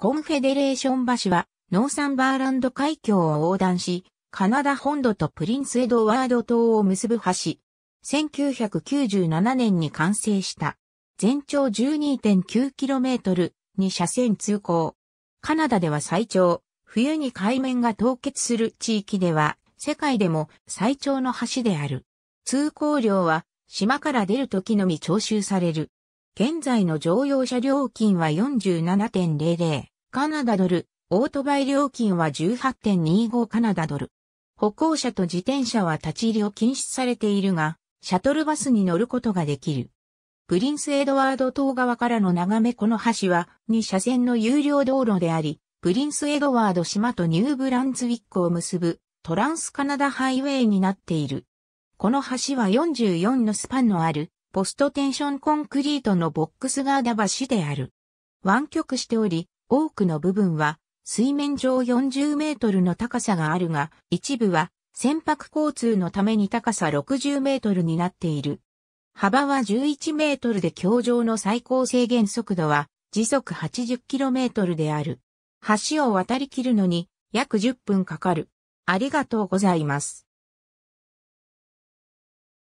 コンフェデレーション橋は、ノーサンバーランド海峡を横断し、カナダ本土とプリンスエドワード島を結ぶ橋。1997年に完成した。全長 12.9km に車線通行。カナダでは最長、冬に海面が凍結する地域では、世界でも最長の橋である。通行量は、島から出る時のみ徴収される。現在の乗用車料金は47.00カナダドル、オートバイ料金は18.25カナダドル。歩行者と自転車は立ち入りを禁止されているが、シャトルバスに乗ることができる。プリンスエドワード島側からの眺めこの橋は2車線の有料道路であり、プリンスエドワード島とニューブランズウィックを結ぶトランスカナダハイウェイになっている。この橋は44のスパンのあるポストテンションコンクリートのボックスガーダ橋である。湾曲しており、多くの部分は水面上40メートルの高さがあるが、一部は船舶交通のために高さ60メートルになっている。幅は11メートルで橋上の最高制限速度は時速8 0トルである。橋を渡り切るのに約10分かかる。ありがとうございます。